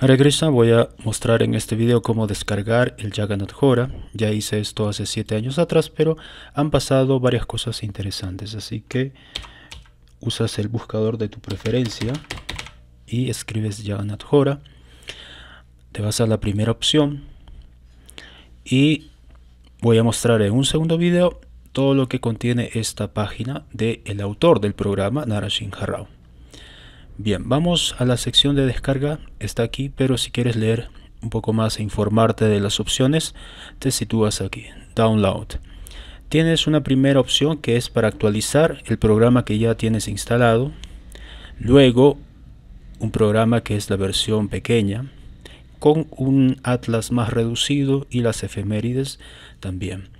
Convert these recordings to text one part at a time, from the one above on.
regresa voy a mostrar en este video cómo descargar el Jagannath Hora. Ya hice esto hace 7 años atrás, pero han pasado varias cosas interesantes. Así que usas el buscador de tu preferencia y escribes Jagannath Hora. Te vas a la primera opción y voy a mostrar en un segundo video todo lo que contiene esta página del el autor del programa, Narasingh Harrao. Bien, vamos a la sección de descarga, está aquí, pero si quieres leer un poco más e informarte de las opciones, te sitúas aquí, Download. Tienes una primera opción que es para actualizar el programa que ya tienes instalado, luego un programa que es la versión pequeña, con un atlas más reducido y las efemérides también.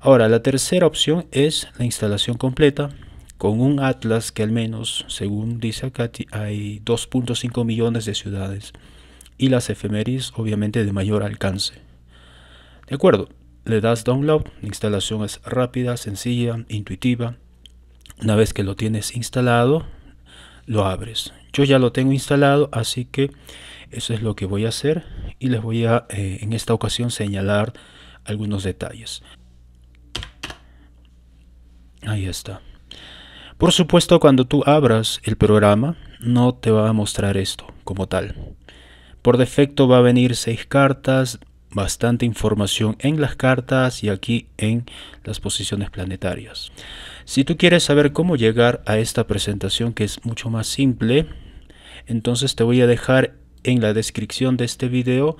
Ahora, la tercera opción es la instalación completa, con un atlas que al menos, según dice Katy, hay 2.5 millones de ciudades y las efemeris obviamente de mayor alcance. De acuerdo, le das download, la instalación es rápida, sencilla, intuitiva. Una vez que lo tienes instalado, lo abres. Yo ya lo tengo instalado, así que eso es lo que voy a hacer y les voy a eh, en esta ocasión señalar algunos detalles. Ahí está. Por supuesto, cuando tú abras el programa, no te va a mostrar esto como tal. Por defecto va a venir seis cartas, bastante información en las cartas y aquí en las posiciones planetarias. Si tú quieres saber cómo llegar a esta presentación que es mucho más simple, entonces te voy a dejar en la descripción de este video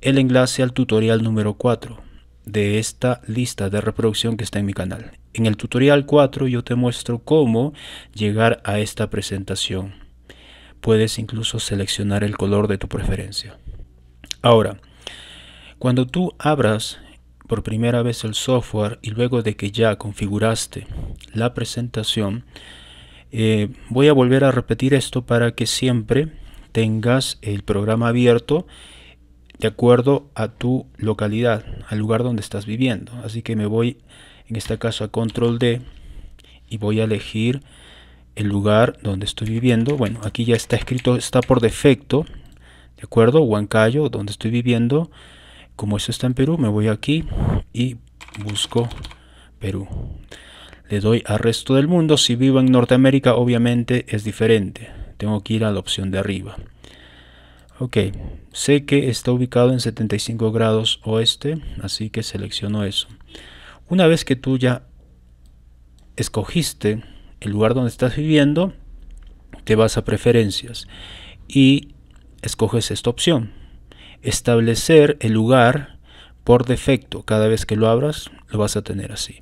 el enlace al tutorial número 4 de esta lista de reproducción que está en mi canal. En el tutorial 4 yo te muestro cómo llegar a esta presentación. Puedes incluso seleccionar el color de tu preferencia. Ahora, cuando tú abras por primera vez el software y luego de que ya configuraste la presentación, eh, voy a volver a repetir esto para que siempre tengas el programa abierto de acuerdo a tu localidad, al lugar donde estás viviendo. Así que me voy en este caso a control D y voy a elegir el lugar donde estoy viviendo. Bueno, aquí ya está escrito, está por defecto, ¿de acuerdo? Huancayo, donde estoy viviendo. Como eso está en Perú, me voy aquí y busco Perú. Le doy al resto del mundo. Si vivo en Norteamérica, obviamente es diferente. Tengo que ir a la opción de arriba. Ok, sé que está ubicado en 75 grados oeste, así que selecciono eso. Una vez que tú ya escogiste el lugar donde estás viviendo, te vas a preferencias y escoges esta opción. Establecer el lugar por defecto. Cada vez que lo abras, lo vas a tener así.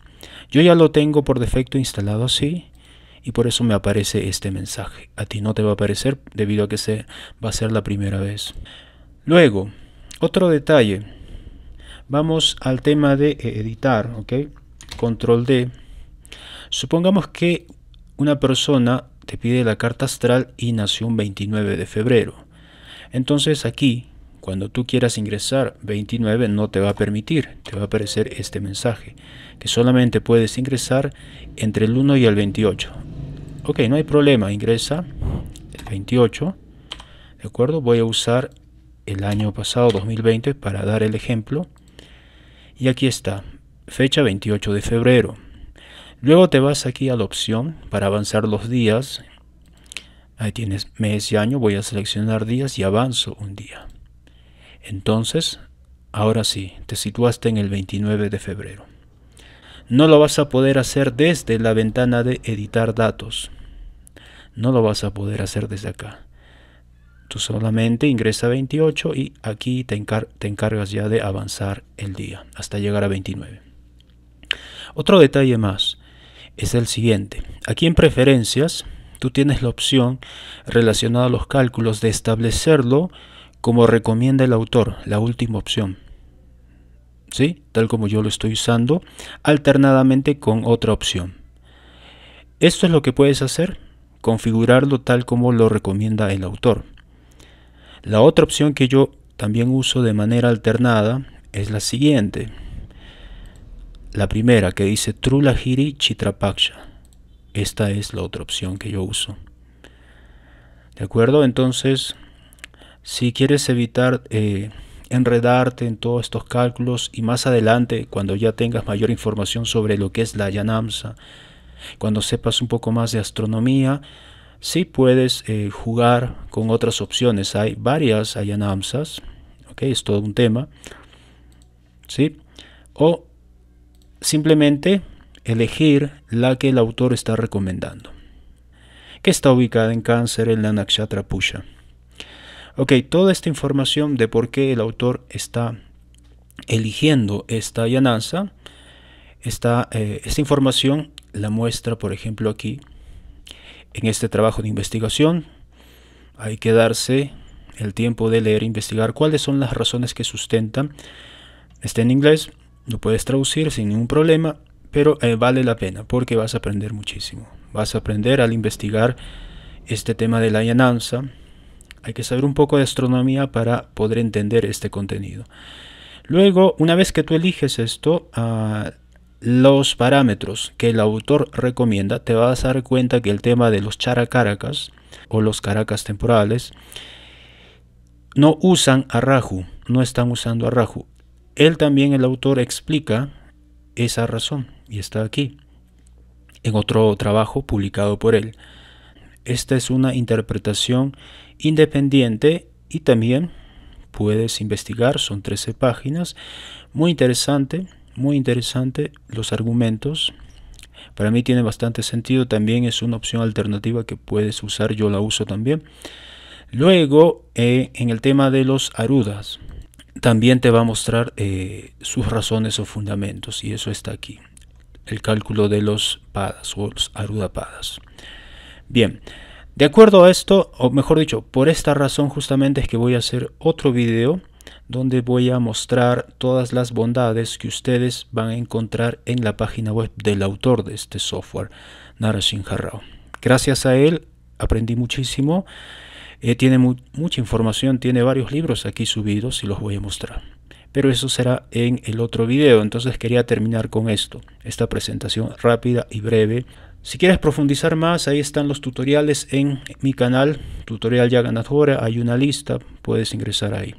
Yo ya lo tengo por defecto instalado así y por eso me aparece este mensaje. A ti no te va a aparecer debido a que se va a ser la primera vez. Luego, otro detalle. Vamos al tema de eh, editar, ¿ok? Control D. Supongamos que una persona te pide la carta astral y nació un 29 de febrero. Entonces aquí, cuando tú quieras ingresar 29 no te va a permitir, te va a aparecer este mensaje, que solamente puedes ingresar entre el 1 y el 28. Ok, no hay problema, ingresa el 28. ¿De acuerdo? Voy a usar el año pasado, 2020, para dar el ejemplo. Y aquí está, fecha 28 de febrero. Luego te vas aquí a la opción para avanzar los días. Ahí tienes mes y año, voy a seleccionar días y avanzo un día. Entonces, ahora sí, te situaste en el 29 de febrero no lo vas a poder hacer desde la ventana de editar datos. No lo vas a poder hacer desde acá. Tú solamente ingresa 28 y aquí te, te encargas ya de avanzar el día hasta llegar a 29. Otro detalle más es el siguiente. Aquí en preferencias tú tienes la opción relacionada a los cálculos de establecerlo como recomienda el autor, la última opción tal como yo lo estoy usando, alternadamente con otra opción. Esto es lo que puedes hacer, configurarlo tal como lo recomienda el autor. La otra opción que yo también uso de manera alternada es la siguiente. La primera que dice Trulahiri Chitrapaksha. Esta es la otra opción que yo uso. ¿De acuerdo? Entonces, si quieres evitar... Eh, enredarte en todos estos cálculos y más adelante, cuando ya tengas mayor información sobre lo que es la Yanamsa, cuando sepas un poco más de astronomía, sí puedes eh, jugar con otras opciones. Hay varias Ayanamsas, ok, es todo un tema, ¿sí? O simplemente elegir la que el autor está recomendando, que está ubicada en cáncer en la Nakshatra Pusha. Ok, toda esta información de por qué el autor está eligiendo esta llananza, eh, esta, información la muestra, por ejemplo, aquí, en este trabajo de investigación. Hay que darse el tiempo de leer e investigar cuáles son las razones que sustentan. Está en inglés, lo puedes traducir sin ningún problema, pero eh, vale la pena porque vas a aprender muchísimo. Vas a aprender al investigar este tema de la llananza, hay que saber un poco de astronomía para poder entender este contenido. Luego, una vez que tú eliges esto, ah, los parámetros que el autor recomienda, te vas a dar cuenta que el tema de los characaracas o los caracas temporales no usan a Raju, no están usando a Raju. Él también, el autor, explica esa razón y está aquí en otro trabajo publicado por él. Esta es una interpretación independiente y también puedes investigar, son 13 páginas, muy interesante, muy interesante los argumentos. Para mí tiene bastante sentido, también es una opción alternativa que puedes usar, yo la uso también. Luego, eh, en el tema de los arudas, también te va a mostrar eh, sus razones o fundamentos, y eso está aquí, el cálculo de los padas o los arudapadas. Bien, de acuerdo a esto, o mejor dicho, por esta razón justamente es que voy a hacer otro video donde voy a mostrar todas las bondades que ustedes van a encontrar en la página web del autor de este software, Narasimha Harrao. Gracias a él aprendí muchísimo. Eh, tiene mucha información, tiene varios libros aquí subidos y los voy a mostrar. Pero eso será en el otro video, entonces quería terminar con esto, esta presentación rápida y breve si quieres profundizar más, ahí están los tutoriales en mi canal, Tutorial Ya Ganadora, hay una lista, puedes ingresar ahí.